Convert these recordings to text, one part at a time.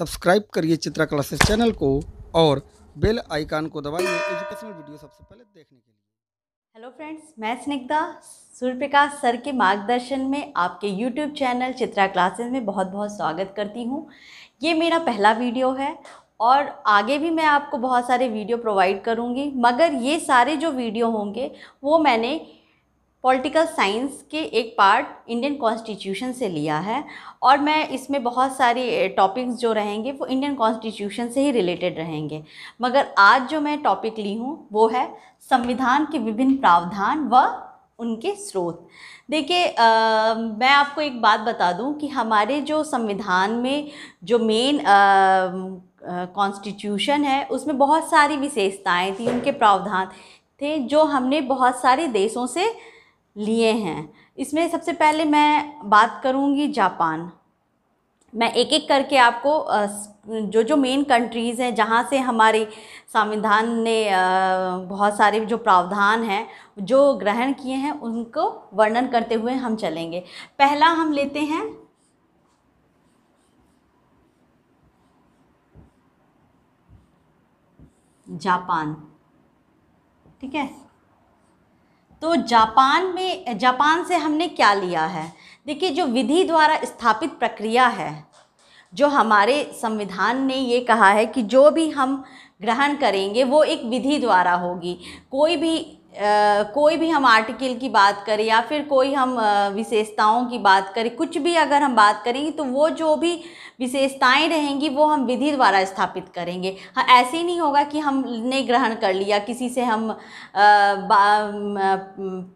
subscribe करिए Chitra classes channel को और बेल आइकान को दबाइए एजुकेशनल वीडियो सबसे पहले देखने के लिए हेलो फ्रेंड्स मैं स्निग्धा सूर्यप्रकाश सर के मार्गदर्शन में आपके यूट्यूब चैनल चित्रा क्लासेस में बहुत बहुत स्वागत करती हूँ ये मेरा पहला वीडियो है और आगे भी मैं आपको बहुत सारे वीडियो प्रोवाइड करूँगी मगर ये सारे जो वीडियो होंगे वो मैंने पॉलिटिकल साइंस के एक पार्ट इंडियन कॉन्स्टिट्यूशन से लिया है और मैं इसमें बहुत सारे टॉपिक्स जो रहेंगे वो इंडियन कॉन्स्टिट्यूशन से ही रिलेटेड रहेंगे मगर आज जो मैं टॉपिक ली हूँ वो है संविधान के विभिन्न प्रावधान व उनके स्रोत देखिए मैं आपको एक बात बता दूं कि हमारे जो संविधान में जो मेन कॉन्स्टिट्यूशन है उसमें बहुत सारी विशेषताएं थी उनके प्रावधान थे जो हमने बहुत सारे देशों से लिए हैं इसमें सबसे पहले मैं बात करूँगी जापान मैं एक एक करके आपको जो जो मेन कंट्रीज़ हैं जहाँ से हमारे संविधान ने बहुत सारे जो प्रावधान हैं जो ग्रहण किए हैं उनको वर्णन करते हुए हम चलेंगे पहला हम लेते हैं जापान ठीक है तो जापान में जापान से हमने क्या लिया है देखिए जो विधि द्वारा स्थापित प्रक्रिया है जो हमारे संविधान ने ये कहा है कि जो भी हम ग्रहण करेंगे वो एक विधि द्वारा होगी कोई भी कोई भी हम आर्टिकल की बात करें या फिर कोई हम विशेषताओं की बात करें कुछ भी अगर हम बात करेंगे तो वो जो भी विशेषताएं रहेंगी वो हम विधि द्वारा स्थापित करेंगे हाँ ऐसे ही नहीं होगा कि हमने ग्रहण कर लिया किसी से हम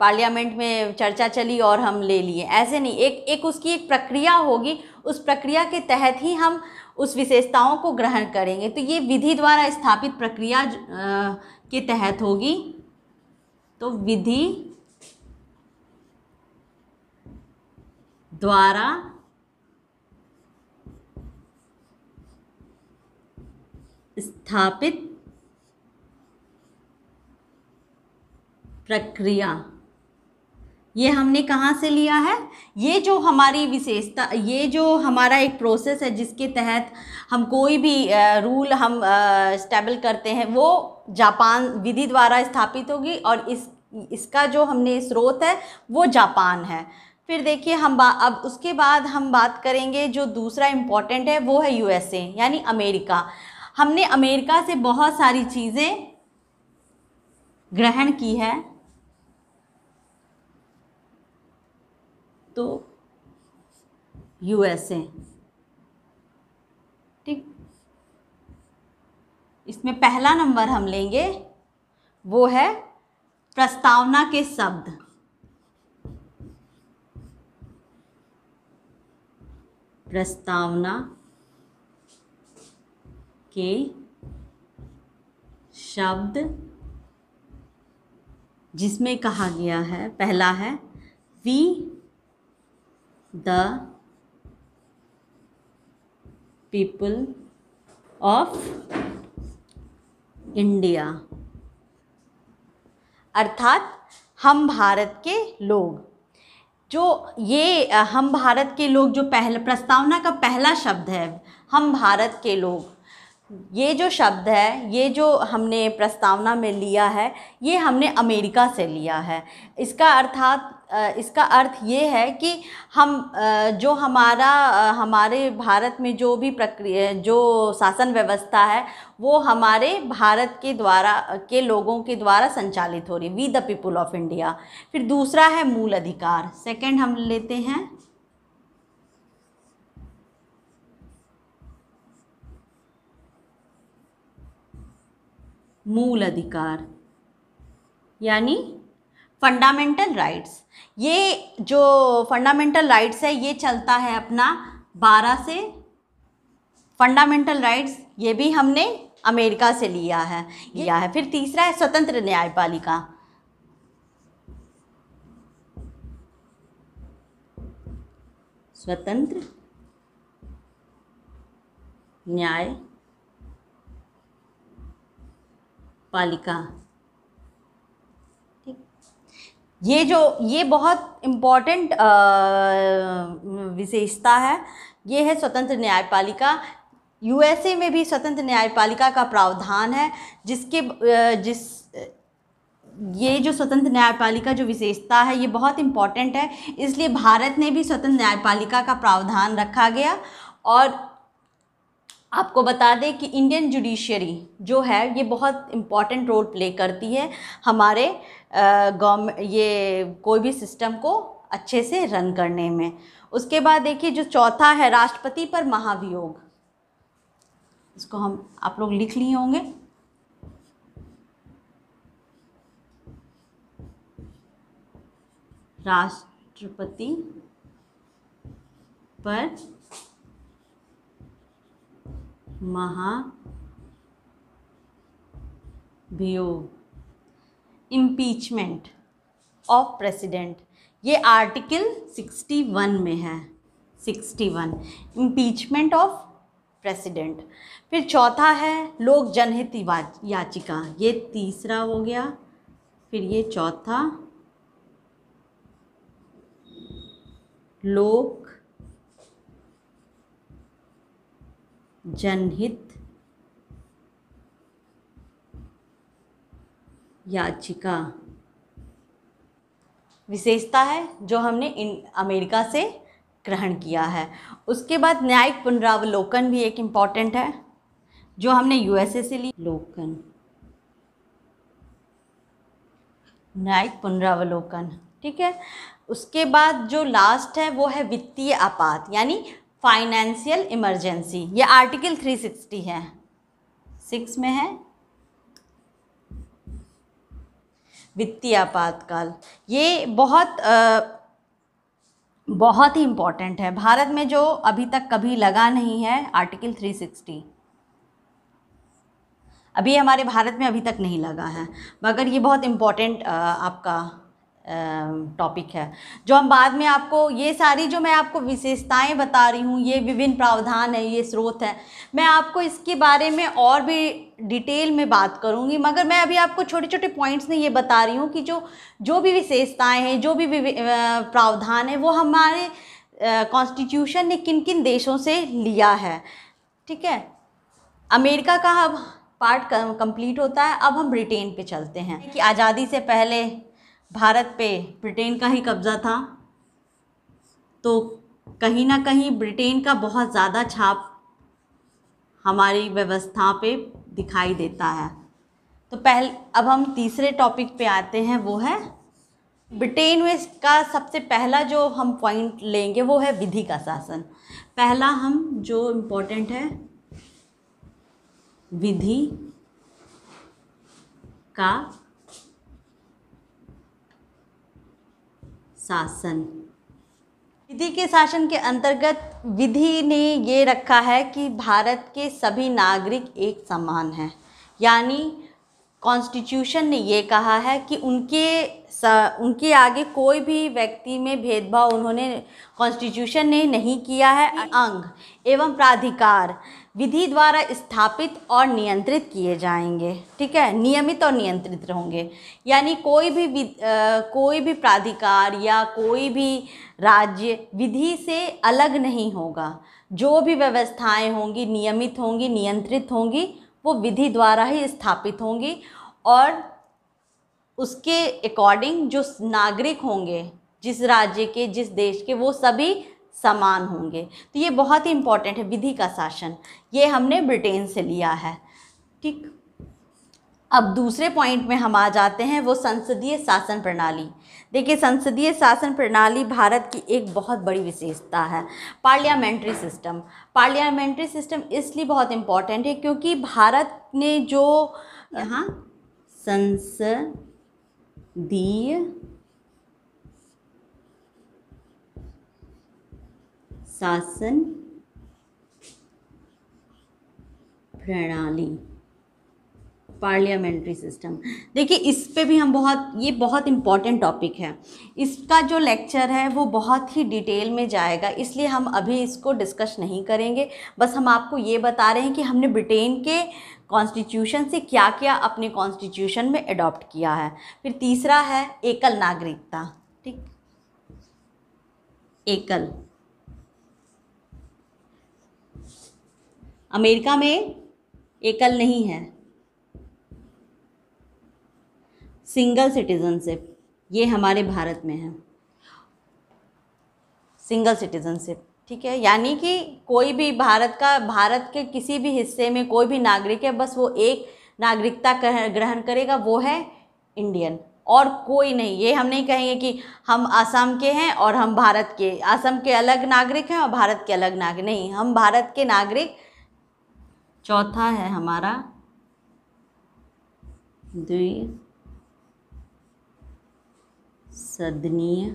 पार्लियामेंट में चर्चा चली और हम ले लिए ऐसे नहीं एक एक उसकी एक प्रक्रिया होगी उस प्रक्रिया के तहत ही हम उस विशेषताओं को ग्रहण करेंगे तो ये विधि द्वारा स्थापित प्रक्रिया के तहत होगी तो विधि द्वारा स्थापित प्रक्रिया ये हमने कहाँ से लिया है ये जो हमारी विशेषता ये जो हमारा एक प्रोसेस है जिसके तहत हम कोई भी रूल हम स्टेबल करते हैं वो जापान विधि द्वारा स्थापित होगी और इस इसका जो हमने स्रोत है वो जापान है फिर देखिए हम बा अब उसके बाद हम बात करेंगे जो दूसरा इम्पॉर्टेंट है वो है यूएसए यानी अमेरिका हमने अमेरिका से बहुत सारी चीज़ें ग्रहण की है तो यूएसए ठीक इसमें पहला नंबर हम लेंगे वो है प्रस्तावना के शब्द प्रस्तावना के शब्द जिसमें कहा गया है पहला है we the people of India अर्थात हम भारत के लोग जो ये हम भारत के लोग जो पहले प्रस्तावना का पहला शब्द है हम भारत के लोग ये जो शब्द है ये जो हमने प्रस्तावना में लिया है ये हमने अमेरिका से लिया है इसका अर्थात इसका अर्थ ये है कि हम जो हमारा हमारे भारत में जो भी प्रक्रिया जो शासन व्यवस्था है वो हमारे भारत के द्वारा के लोगों के द्वारा संचालित हो रही है we the people of India फिर दूसरा है मूल अधिकार सेकंड हम लेते हैं मूल अधिकार यानी फंडामेंटल राइट्स ये जो फंडामेंटल राइट्स है ये चलता है अपना बारह से फंडामेंटल राइट्स ये भी हमने अमेरिका से लिया है लिया है फिर तीसरा है स्वतंत्र न्यायपालिका स्वतंत्र न्याय पालिका ये जो ये बहुत इम्पॉर्टेंट विशेषता है ये है स्वतंत्र न्यायपालिका यूएसए में भी स्वतंत्र न्यायपालिका का प्रावधान है जिसके जिस ये जो स्वतंत्र न्यायपालिका जो विशेषता है ये बहुत इम्पॉर्टेंट है इसलिए भारत ने भी स्वतंत्र न्यायपालिका का प्रावधान रखा गया और आपको बता दें कि इंडियन जुडिशरी जो है ये बहुत इम्पॉर्टेंट रोल प्ले करती है हमारे गवर्नमेंट ये कोई भी सिस्टम को अच्छे से रन करने में उसके बाद देखिए जो चौथा है राष्ट्रपति पर महाभियोग इसको हम आप लोग लिख लिए होंगे राष्ट्रपति पर महाभियोग इम्पीचमेंट ऑफ प्रेसिडेंट ये आर्टिकल 61 में है 61 इम्पीचमेंट ऑफ प्रेसिडेंट फिर चौथा है लोक जनहित याचिका ये तीसरा हो गया फिर ये चौथा लोक जनहित याचिका विशेषता है जो हमने इन अमेरिका से ग्रहण किया है उसके बाद न्यायिक पुनरावलोकन भी एक इम्पॉर्टेंट है जो हमने यूएसए से ली लोकन न्यायिक पुनरावलोकन ठीक है उसके बाद जो लास्ट है वो है वित्तीय आपात यानी फाइनेंशियल इमरजेंसी ये आर्टिकल 360 है सिक्स में है वित्तीय आपातकाल ये बहुत आ, बहुत ही इम्पॉर्टेंट है भारत में जो अभी तक कभी लगा नहीं है आर्टिकल 360 अभी हमारे भारत में अभी तक नहीं लगा है मगर ये बहुत इम्पॉर्टेंट आपका टॉपिक है जो हम बाद में आपको ये सारी जो मैं आपको विशेषताएं बता रही हूँ ये विभिन्न प्रावधान है ये स्रोत हैं मैं आपको इसके बारे में और भी डिटेल में बात करूँगी मगर मैं अभी आपको छोटे छोटे पॉइंट्स में ये बता रही हूँ कि जो जो भी विशेषताएं हैं जो भी प्रावधान है वो हमारे कॉन्स्टिट्यूशन ने किन किन देशों से लिया है ठीक है अमेरिका का अब पार्ट कंप्लीट होता है अब हम ब्रिटेन पे चलते हैं कि आज़ादी से पहले भारत पे ब्रिटेन का ही कब्ज़ा था तो कहीं ना कहीं ब्रिटेन का बहुत ज़्यादा छाप हमारी व्यवस्था पे दिखाई देता है तो पहले अब हम तीसरे टॉपिक पे आते हैं वो है ब्रिटेन में का सबसे पहला जो हम पॉइंट लेंगे वो है विधि का शासन पहला हम जो इम्पोर्टेंट है विधि का शासन विधि के शासन के अंतर्गत विधि ने ये रखा है कि भारत के सभी नागरिक एक समान हैं यानी कॉन्स्टिट्यूशन ने ये कहा है कि उनके उनके आगे कोई भी व्यक्ति में भेदभाव उन्होंने कॉन्स्टिट्यूशन ने नहीं किया है अंग एवं प्राधिकार विधि द्वारा स्थापित और नियंत्रित किए जाएंगे ठीक है नियमित और नियंत्रित होंगे यानी कोई भी आ, कोई भी प्राधिकार या कोई भी राज्य विधि से अलग नहीं होगा जो भी व्यवस्थाएं होंगी नियमित होंगी नियंत्रित होंगी वो विधि द्वारा ही स्थापित होंगी और उसके अकॉर्डिंग जो नागरिक होंगे जिस राज्य के जिस देश के वो सभी समान होंगे तो ये बहुत ही इम्पोर्टेंट है विधि का शासन ये हमने ब्रिटेन से लिया है ठीक अब दूसरे पॉइंट में हम आ जाते हैं वो संसदीय शासन प्रणाली देखिए संसदीय शासन प्रणाली भारत की एक बहुत बड़ी विशेषता है पार्लियामेंट्री सिस्टम पार्लियामेंट्री सिस्टम इसलिए बहुत इम्पॉर्टेंट है क्योंकि भारत ने जो यहाँ संसदीय शासन प्रणाली पार्लियामेंट्री सिस्टम देखिए इस पे भी हम बहुत ये बहुत इम्पॉर्टेंट टॉपिक है इसका जो लेक्चर है वो बहुत ही डिटेल में जाएगा इसलिए हम अभी इसको डिस्कस नहीं करेंगे बस हम आपको ये बता रहे हैं कि हमने ब्रिटेन के कॉन्स्टिट्यूशन से क्या क्या अपने कॉन्स्टिट्यूशन में अडॉप्ट किया है फिर तीसरा है एकल नागरिकता ठीक एकल अमेरिका में एकल नहीं है सिंगल सिटीजनशिप ये हमारे भारत में है सिंगल सिटीजनशिप ठीक है यानी कि कोई भी भारत का भारत के किसी भी हिस्से में कोई भी नागरिक है बस वो एक नागरिकता ग्रहण करेगा वो है इंडियन और कोई नहीं ये हम नहीं कहेंगे कि हम आसाम के हैं और हम भारत के आसाम के अलग नागरिक हैं और भारत के अलग नागरिक नहीं हम भारत के नागरिक चौथा है हमारा द्वि सदनीय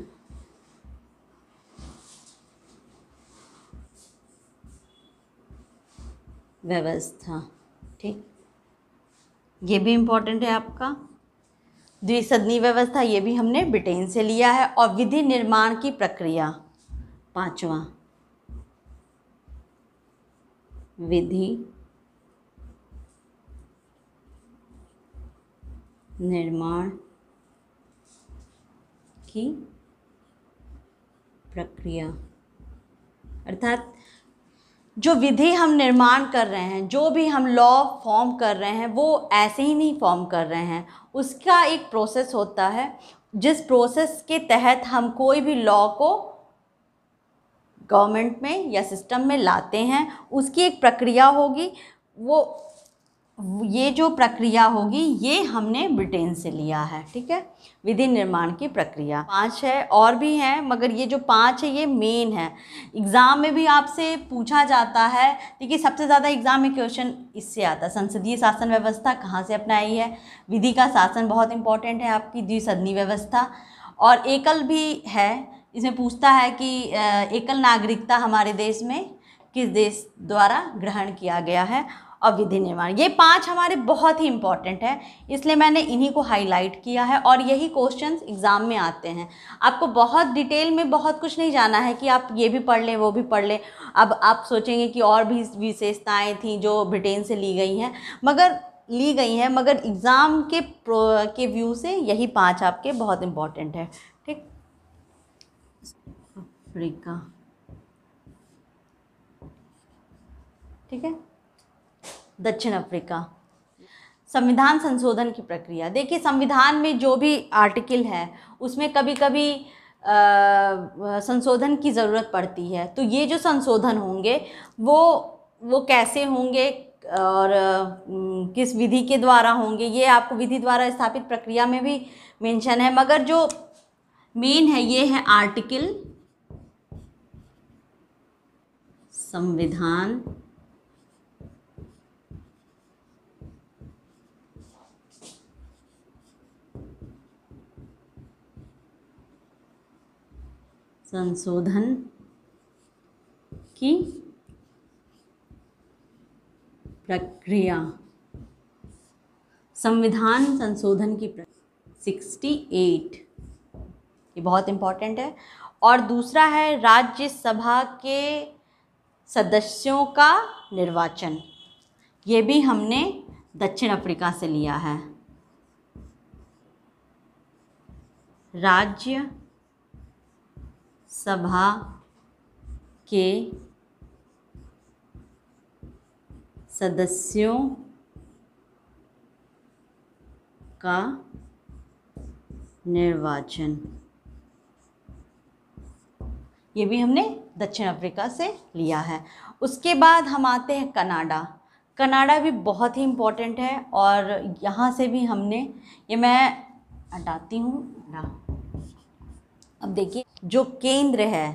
व्यवस्था ठीक ये भी इम्पोर्टेंट है आपका द्विसदनी व्यवस्था ये भी हमने ब्रिटेन से लिया है और विधि निर्माण की प्रक्रिया पांचवा विधि निर्माण की प्रक्रिया अर्थात जो विधि हम निर्माण कर रहे हैं जो भी हम लॉ फॉर्म कर रहे हैं वो ऐसे ही नहीं फॉर्म कर रहे हैं उसका एक प्रोसेस होता है जिस प्रोसेस के तहत हम कोई भी लॉ को गवर्नमेंट में या सिस्टम में लाते हैं उसकी एक प्रक्रिया होगी वो ये जो प्रक्रिया होगी ये हमने ब्रिटेन से लिया है ठीक है विधि निर्माण की प्रक्रिया पांच है और भी हैं मगर ये जो पांच है ये मेन है एग्ज़ाम में भी आपसे पूछा जाता है देखिए सबसे ज़्यादा एग्ज़ाम में क्वेश्चन इससे आता है संसदीय शासन व्यवस्था कहाँ से अपनाई है विधि का शासन बहुत इंपॉर्टेंट है आपकी द्विसदनी व्यवस्था और एकल भी है इसमें पूछता है कि एकल नागरिकता हमारे देश में किस देश द्वारा ग्रहण किया गया है और विधि निर्माण ये पांच हमारे बहुत ही इंपॉर्टेंट है इसलिए मैंने इन्हीं को हाईलाइट किया है और यही क्वेश्चंस एग्ज़ाम में आते हैं आपको बहुत डिटेल में बहुत कुछ नहीं जाना है कि आप ये भी पढ़ लें वो भी पढ़ लें अब आप सोचेंगे कि और भी विशेषताएँ थीं जो ब्रिटेन से ली गई हैं मगर ली गई हैं मगर एग्ज़ाम के के व्यू से यही पाँच आपके बहुत इम्पॉर्टेंट है ठीक अफ्रीका ठीक है दक्षिण अफ्रीका संविधान संशोधन की प्रक्रिया देखिए संविधान में जो भी आर्टिकल है उसमें कभी कभी संशोधन की ज़रूरत पड़ती है तो ये जो संशोधन होंगे वो वो कैसे होंगे और किस विधि के द्वारा होंगे ये आपको विधि द्वारा स्थापित प्रक्रिया में भी मेंशन है मगर जो मेन है ये है आर्टिकल संविधान संशोधन की प्रक्रिया संविधान संशोधन की सिक्सटी एट ये बहुत इम्पॉर्टेंट है और दूसरा है राज्यसभा के सदस्यों का निर्वाचन ये भी हमने दक्षिण अफ्रीका से लिया है राज्य सभा के सदस्यों का निर्वाचन ये भी हमने दक्षिण अफ्रीका से लिया है उसके बाद हम आते हैं कनाडा कनाडा भी बहुत ही इम्पोर्टेंट है और यहाँ से भी हमने ये मैं हटाती हूँ अब देखिए जो केंद्र है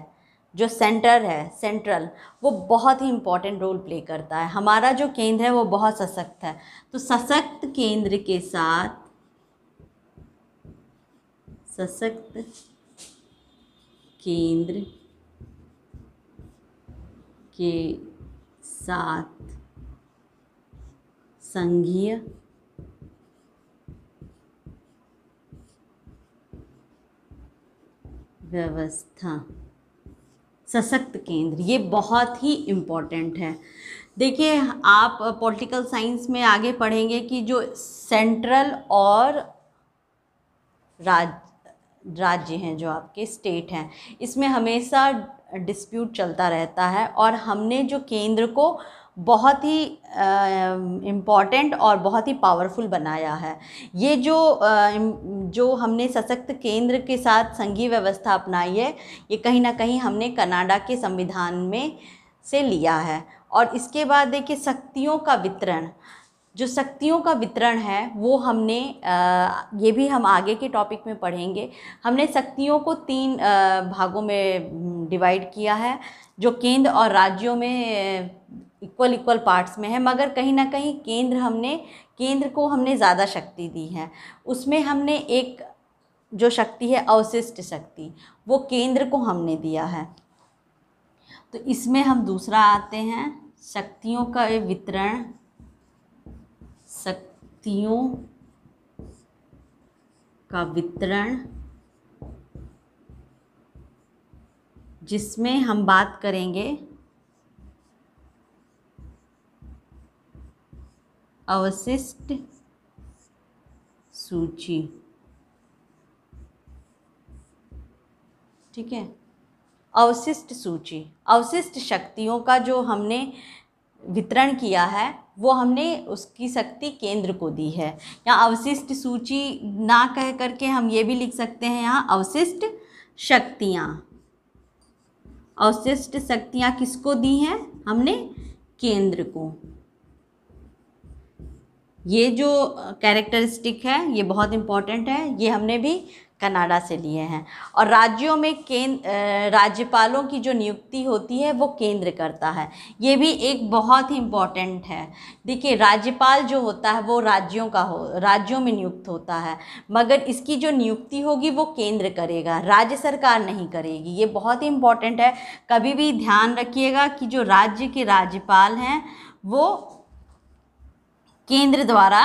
जो सेंटर है सेंट्रल वो बहुत ही इम्पॉर्टेंट रोल प्ले करता है हमारा जो केंद्र है वो बहुत सशक्त है तो सशक्त केंद्र के साथ सशक्त केंद्र के साथ संघीय व्यवस्था सशक्त केंद्र ये बहुत ही इम्पॉर्टेंट है देखिए आप पॉलिटिकल साइंस में आगे पढ़ेंगे कि जो सेंट्रल और राज राज्य हैं जो आपके स्टेट हैं इसमें हमेशा डिस्प्यूट चलता रहता है और हमने जो केंद्र को बहुत ही इम्पॉर्टेंट और बहुत ही पावरफुल बनाया है ये जो आ, जो हमने सशक्त केंद्र के साथ संघीय व्यवस्था अपनाई है ये कहीं ना कहीं हमने कनाडा के संविधान में से लिया है और इसके बाद देखिए शक्तियों का वितरण जो शक्तियों का वितरण है वो हमने ये भी हम आगे के टॉपिक में पढ़ेंगे हमने शक्तियों को तीन भागों में डिवाइड किया है जो केंद्र और राज्यों में इक्वल इक्वल पार्ट्स में है मगर कहीं ना कहीं केंद्र हमने केंद्र को हमने ज़्यादा शक्ति दी है उसमें हमने एक जो शक्ति है अवशिष्ट शक्ति वो केंद्र को हमने दिया है तो इसमें हम दूसरा आते हैं शक्तियों का वितरण शक्तियों का वितरण जिसमें हम बात करेंगे अवशिष्ट सूची ठीक है अवशिष्ट सूची अवशिष्ट शक्तियों का जो हमने वितरण किया है वो हमने उसकी शक्ति केंद्र को दी है या अवशिष्ट सूची ना कह करके हम ये भी लिख सकते हैं यहाँ अवशिष्ट शक्तियाँ अवशिष्ट शक्तियाँ किसको दी हैं हमने केंद्र को ये जो कैरेक्टरिस्टिक है ये बहुत इम्पॉर्टेंट है ये हमने भी कनाडा से लिए हैं और राज्यों में केंद्र राज्यपालों की जो नियुक्ति होती है वो केंद्र करता है ये भी एक बहुत ही इम्पॉर्टेंट है देखिए राज्यपाल जो होता है वो राज्यों का हो राज्यों में नियुक्त होता है मगर इसकी जो नियुक्ति होगी वो केंद्र करेगा राज्य सरकार नहीं करेगी ये बहुत ही इम्पॉर्टेंट है कभी भी ध्यान रखिएगा कि जो राज्य के राज्यपाल हैं वो केंद्र द्वारा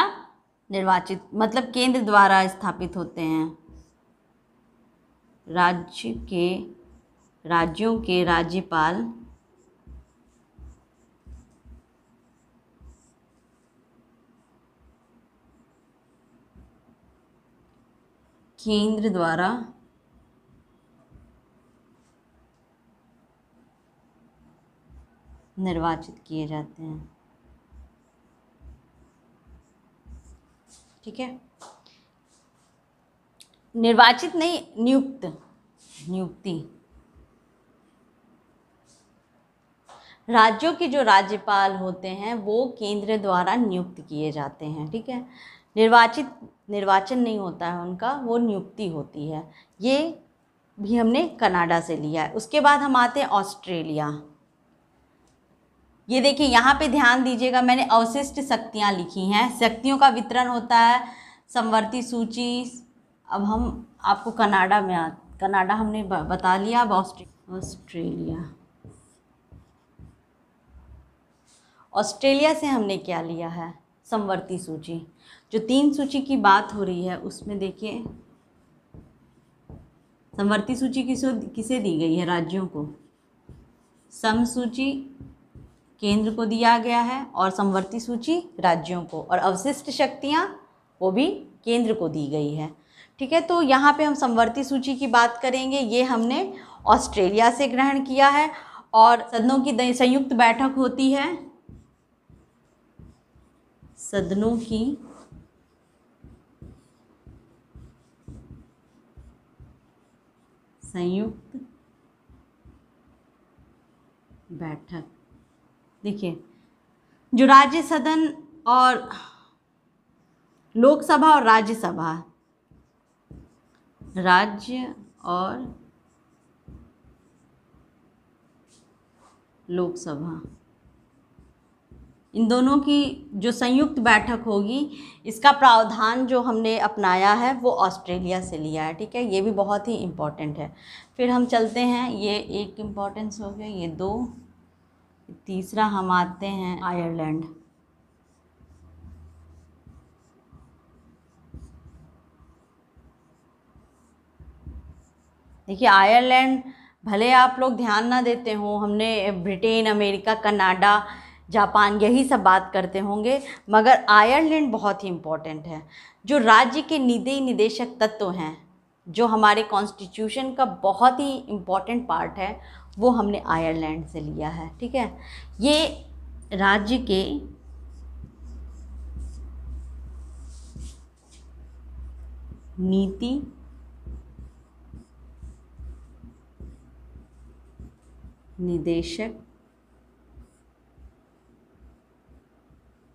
निर्वाचित मतलब केंद्र द्वारा स्थापित होते हैं राज्य के राज्यों के राज्यपाल केंद्र द्वारा निर्वाचित किए जाते हैं ठीक है निर्वाचित नहीं नियुक्त नियुक्ति राज्यों के जो राज्यपाल होते हैं वो केंद्र द्वारा नियुक्त किए जाते हैं ठीक है निर्वाचित निर्वाचन नहीं होता है उनका वो नियुक्ति होती है ये भी हमने कनाडा से लिया है उसके बाद हम आते हैं ऑस्ट्रेलिया ये देखिए यहाँ पे ध्यान दीजिएगा मैंने अवशिष्ट शक्तियाँ लिखी हैं शक्तियों का वितरण होता है समवर्ती सूची अब हम आपको कनाडा में आ कनाडा हमने बता लिया अब ऑस्ट्रेलिया ऑस्ट्रेलिया से हमने क्या लिया है समवर्ती सूची जो तीन सूची की बात हो रही है उसमें देखिए समवर्ती सूची किसो किसे दी गई है राज्यों को सम सूची केंद्र को दिया गया है और समवर्ती सूची राज्यों को और अवशिष्ट शक्तियाँ वो भी केंद्र को दी गई है ठीक है तो यहाँ पे हम समवर्ती सूची की बात करेंगे ये हमने ऑस्ट्रेलिया से ग्रहण किया है और सदनों की संयुक्त बैठक होती है सदनों की संयुक्त बैठक देखिए जो राज्य सदन और लोकसभा और राज्यसभा राज्य और लोकसभा इन दोनों की जो संयुक्त बैठक होगी इसका प्रावधान जो हमने अपनाया है वो ऑस्ट्रेलिया से लिया है ठीक है ये भी बहुत ही इम्पॉर्टेंट है फिर हम चलते हैं ये एक इम्पॉर्टेंस हो गया ये दो तीसरा हम आते हैं आयरलैंड देखिए आयरलैंड भले आप लोग ध्यान ना देते हो हमने ब्रिटेन अमेरिका कनाडा जापान यही सब बात करते होंगे मगर आयरलैंड बहुत ही इम्पोर्टेंट है जो राज्य के निधि निदेशक तत्व हैं जो हमारे कॉन्स्टिट्यूशन का बहुत ही इम्पोर्टेंट पार्ट है वो हमने आयरलैंड से लिया है ठीक है ये राज्य के नीति निदेशक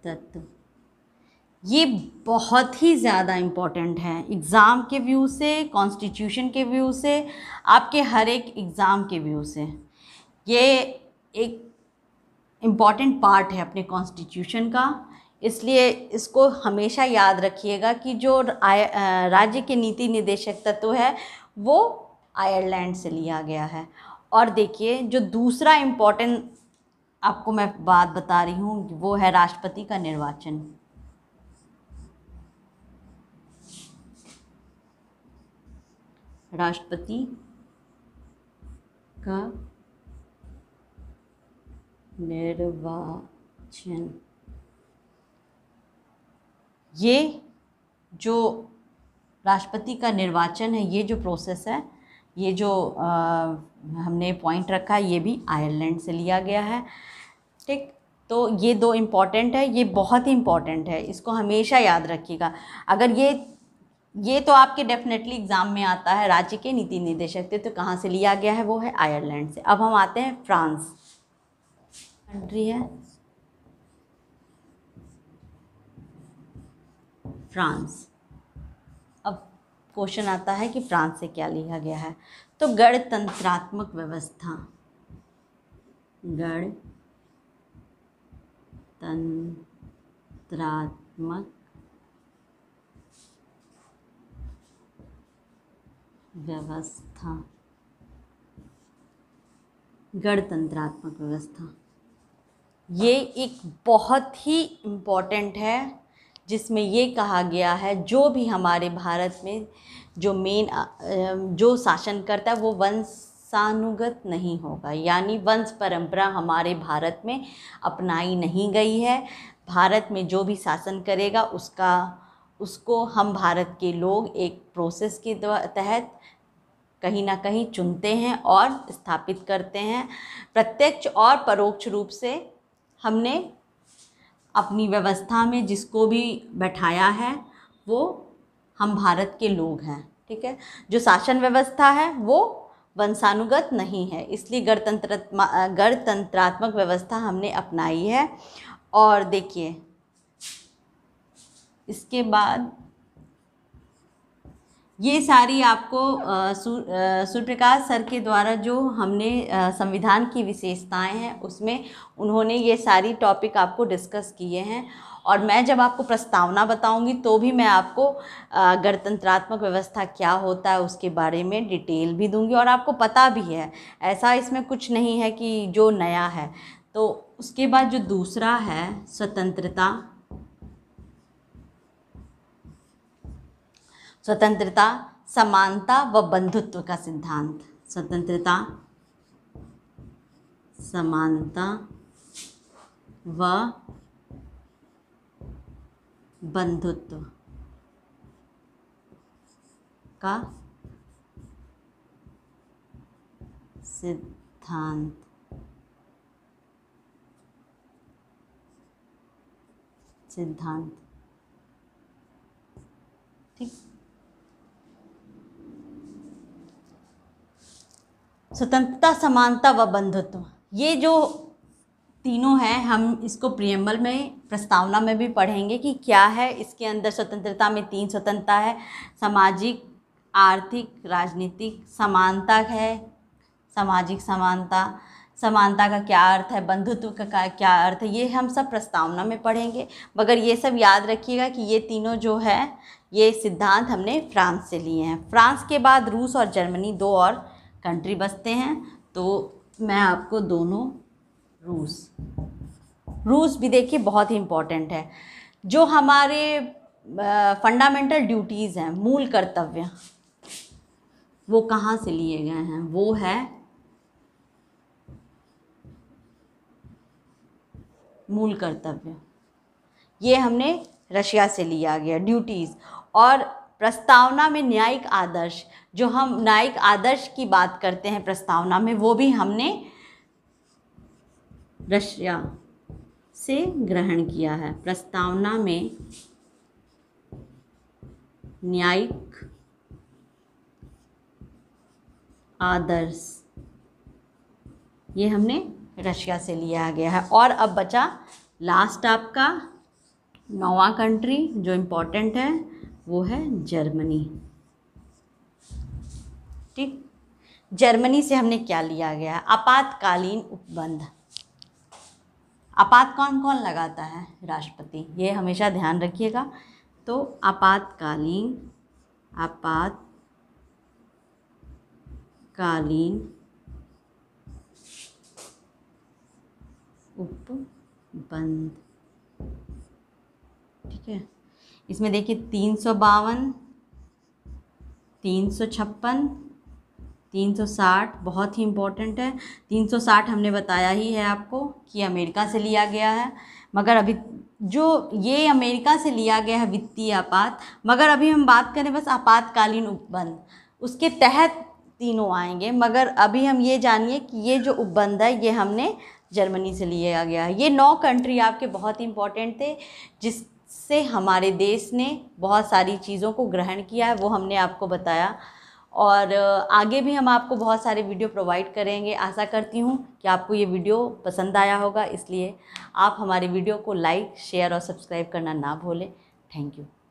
तत्व ये बहुत ही ज़्यादा इम्पॉर्टेंट है एग्ज़ाम के व्यू से कॉन्स्टिट्यूशन के व्यू से आपके हर एक एग्ज़ाम के व्यू से ये एक इम्पॉर्टेंट पार्ट है अपने कॉन्स्टिट्यूशन का इसलिए इसको हमेशा याद रखिएगा कि जो राज्य के नीति निदेशक तत्व है वो आयरलैंड से लिया गया है और देखिए जो दूसरा इम्पॉर्टेंट आपको मैं बात बता रही हूँ वो है राष्ट्रपति का निर्वाचन राष्ट्रपति का निर्वाचन ये जो राष्ट्रपति का निर्वाचन है ये जो प्रोसेस है ये जो आ, हमने पॉइंट रखा है ये भी आयरलैंड से लिया गया है ठीक तो ये दो इम्पॉर्टेंट है ये बहुत ही इम्पॉर्टेंट है इसको हमेशा याद रखिएगा अगर ये ये तो आपके डेफिनेटली एग्ज़ाम में आता है राज्य के नीति निदेशक थे तो कहाँ से लिया गया है वो है आयरलैंड से अब हम आते हैं फ्रांस कंट्री है फ्रांस अब क्वेश्चन आता है कि फ्रांस से क्या लिया गया है तो गणतंत्रात्मक व्यवस्था गणतंत्रात्मक व्यवस्था गणतंत्रात्मक व्यवस्था ये एक बहुत ही इम्पॉर्टेंट है जिसमें ये कहा गया है जो भी हमारे भारत में जो मेन जो शासन करता है वो वंशानुगत नहीं होगा यानी वंश परंपरा हमारे भारत में अपनाई नहीं गई है भारत में जो भी शासन करेगा उसका उसको हम भारत के लोग एक प्रोसेस के तहत कहीं ना कहीं चुनते हैं और स्थापित करते हैं प्रत्यक्ष और परोक्ष रूप से हमने अपनी व्यवस्था में जिसको भी बैठाया है वो हम भारत के लोग हैं ठीक है जो शासन व्यवस्था है वो वंशानुगत नहीं है इसलिए गणतंत्र गणतंत्रात्मक व्यवस्था हमने अपनाई है और देखिए इसके बाद ये सारी आपको सूर्यप्रकाश सर के द्वारा जो हमने संविधान की विशेषताएं हैं उसमें उन्होंने ये सारी टॉपिक आपको डिस्कस किए हैं और मैं जब आपको प्रस्तावना बताऊंगी तो भी मैं आपको गणतंत्रात्मक व्यवस्था क्या होता है उसके बारे में डिटेल भी दूंगी और आपको पता भी है ऐसा इसमें कुछ नहीं है कि जो नया है तो उसके बाद जो दूसरा है स्वतंत्रता स्वतंत्रता समानता व बंधुत्व का सिद्धांत स्वतंत्रता समानता व बंधुत्व का सिद्धांत सिद्धांत ठीक स्वतंत्रता समानता व बंधुत्व ये जो तीनों हैं हम इसको प्रियम्बल में प्रस्तावना में भी पढ़ेंगे कि क्या है इसके अंदर स्वतंत्रता में तीन स्वतंत्रता है सामाजिक आर्थिक राजनीतिक समानता है सामाजिक समानता समानता का क्या अर्थ है बंधुत्व का क्या अर्थ है ये हम सब प्रस्तावना में पढ़ेंगे मगर ये सब याद रखिएगा कि ये तीनों जो है ये सिद्धांत हमने फ्रांस से लिए हैं फ्रांस के बाद रूस और जर्मनी दो और कंट्री बसते हैं तो मैं आपको दोनों रूस रूस भी देखिए बहुत ही इम्पॉर्टेंट है जो हमारे फंडामेंटल ड्यूटीज़ हैं मूल कर्तव्य वो कहाँ से लिए गए हैं वो है मूल कर्तव्य ये हमने रशिया से लिया गया ड्यूटीज़ और प्रस्तावना में न्यायिक आदर्श जो हम न्यायिक आदर्श की बात करते हैं प्रस्तावना में वो भी हमने रशिया से ग्रहण किया है प्रस्तावना में न्यायिक आदर्श ये हमने रशिया से लिया गया है और अब बचा लास्ट आपका नोवा कंट्री जो इम्पोर्टेंट है वो है जर्मनी ठीक जर्मनी से हमने क्या लिया गया आपातकालीन उपबंध आपात कौन कौन लगाता है राष्ट्रपति ये हमेशा ध्यान रखिएगा तो आपातकालीन आपातकालीन उपबंध ठीक है इसमें देखिए तीन सौ बावन तीन सौ छप्पन तीन सौ साठ बहुत ही इम्पोर्टेंट है तीन सौ साठ हमने बताया ही है आपको कि अमेरिका से लिया गया है मगर अभी जो ये अमेरिका से लिया गया है वित्तीय आपात मगर अभी हम बात करें बस आपातकालीन उपबंध उसके तहत तीनों आएंगे मगर अभी हम ये जानिए कि ये जो उपबंध है ये हमने जर्मनी से लिया गया है ये नौ कंट्री आपके बहुत ही इम्पोर्टेंट थे जिस से हमारे देश ने बहुत सारी चीज़ों को ग्रहण किया है वो हमने आपको बताया और आगे भी हम आपको बहुत सारे वीडियो प्रोवाइड करेंगे आशा करती हूँ कि आपको ये वीडियो पसंद आया होगा इसलिए आप हमारे वीडियो को लाइक शेयर और सब्सक्राइब करना ना भूलें थैंक यू